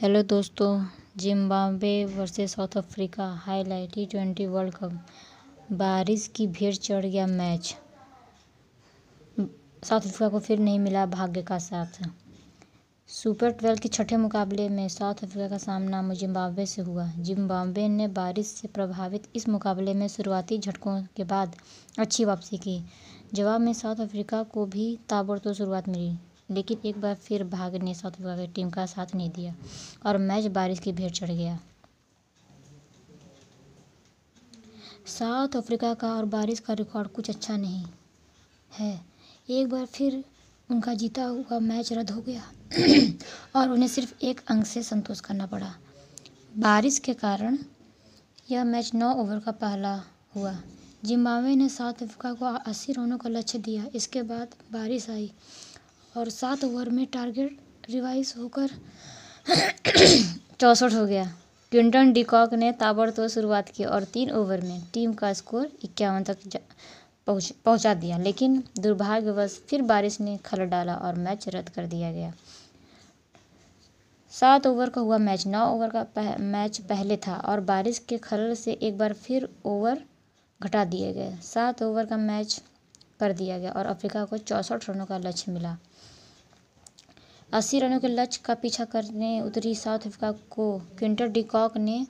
hello दोस्तों Zimbabwe versus South Africa highlight T twenty World Cup बारिश की भीड़ चढ़ गया मैच साउथ अफ्रीका को फिर नहीं मिला भाग्य का साथ सुपर ट्वेल्व के छठे मुकाबले में साउथ अफ्रीका का सामना जिम्बाब्वे से हुआ जिम्बाब्वे ने बारिश से प्रभावित इस मुकाबले में शुरुआती झटकों के बाद अच्छी वापसी की जवाब में साउथ अफ्रीका को भी ताबड़तोड़ शुरुआत मिली लेकिन एक बार फिर भाग ने साउथ अफ्रीका की टीम का साथ नहीं दिया और मैच बारिश की भेंट चढ़ गया साउथ अफ्रीका का और बारिश का रिकॉर्ड कुछ अच्छा नहीं है एक बार फिर उनका जीता हुआ मैच रद्द हो गया और उन्हें सिर्फ एक अंक से संतोष करना पड़ा बारिश के कारण यह मैच नौ ओवर का पहला हुआ जिम्बावे ने साउथ अफ्रीका को अस्सी रनों का लक्ष्य दिया इसके बाद बारिश आई और सात ओवर में टारगेट रिवाइज होकर चौंसठ हो गया क्विंटन डिकॉक ने ताबड़तोड़ शुरुआत की और तीन ओवर में टीम का स्कोर इक्यावन तक पहुँच पहुँचा दिया लेकिन दुर्भाग्यवश फिर बारिश ने खल डाला और मैच रद्द कर दिया गया सात ओवर का हुआ मैच नौ ओवर का पह, मैच पहले था और बारिश के खलल से एक बार फिर ओवर घटा दिए गए सात ओवर का मैच कर दिया गया और अफ्रीका को चौंसठ रनों का लक्ष्य मिला अस्सी रनों के लक्ष्य का पीछा करने उतरी साउथ अफ्रीका को क्विंटर डिकॉक ने